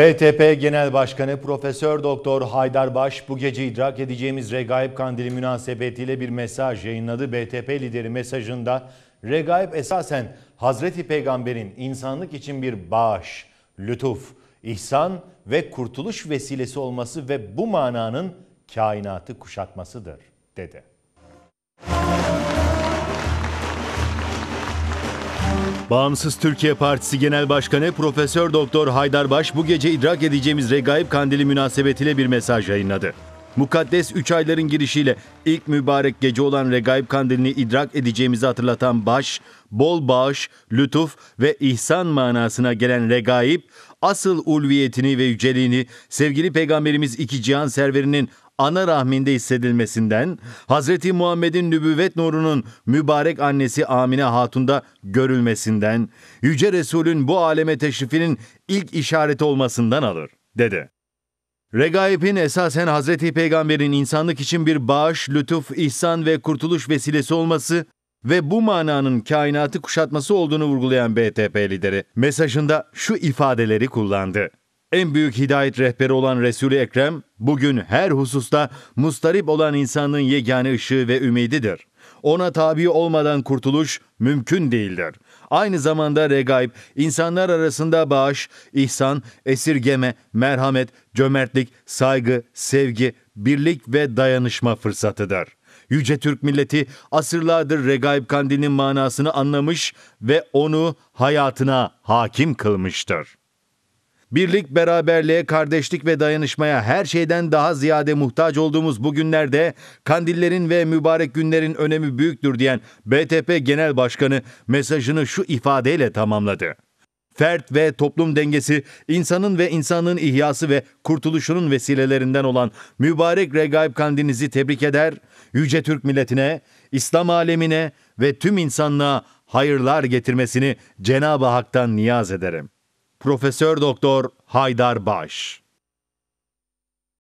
BTP Genel Başkanı Profesör Doktor Haydar Baş bu gece idrak edeceğimiz Regaip Kandili münasebetiyle bir mesaj yayınladı. BTP lideri mesajında Regaip esasen Hazreti Peygamber'in insanlık için bir bağış, lütuf, ihsan ve kurtuluş vesilesi olması ve bu mananın kainatı kuşatmasıdır dedi. Bağımsız Türkiye Partisi Genel Başkanı Profesör Doktor Haydar Baş bu gece idrak edeceğimiz Regaip Kandili münasebetiyle bir mesaj yayınladı. Mukaddes üç ayların girişiyle ilk mübarek gece olan Regaib Kandilini idrak edeceğimizi hatırlatan baş, bol bağış, lütuf ve ihsan manasına gelen Regaib, asıl ulviyetini ve yüceliğini sevgili Peygamberimiz iki cihan serverinin ana rahminde hissedilmesinden, Hazreti Muhammed'in nübüvvet nurunun mübarek annesi Amine Hatun'da görülmesinden, Yüce Resul'ün bu aleme teşrifinin ilk işareti olmasından alır, dedi. Regaib'in esasen Hazreti Peygamber'in insanlık için bir bağış, lütuf, ihsan ve kurtuluş vesilesi olması ve bu mananın kainatı kuşatması olduğunu vurgulayan BTP lideri mesajında şu ifadeleri kullandı. En büyük hidayet rehberi olan Resul-i Ekrem bugün her hususta mustarip olan insanlığın yegane ışığı ve ümididir. Ona tabi olmadan kurtuluş mümkün değildir. Aynı zamanda regaib, insanlar arasında bağış, ihsan, esirgeme, merhamet, cömertlik, saygı, sevgi, birlik ve dayanışma fırsatıdır. Yüce Türk milleti asırlardır regaib kandinin manasını anlamış ve onu hayatına hakim kılmıştır. Birlik, beraberliğe, kardeşlik ve dayanışmaya her şeyden daha ziyade muhtaç olduğumuz bu günlerde kandillerin ve mübarek günlerin önemi büyüktür diyen BTP Genel Başkanı mesajını şu ifadeyle tamamladı. Fert ve toplum dengesi insanın ve insanlığın ihyası ve kurtuluşunun vesilelerinden olan mübarek Regaib Kandinizi tebrik eder, Yüce Türk milletine, İslam alemine ve tüm insanlığa hayırlar getirmesini Cenab-ı Hak'tan niyaz ederim. Profesör Doktor Haydar Baş.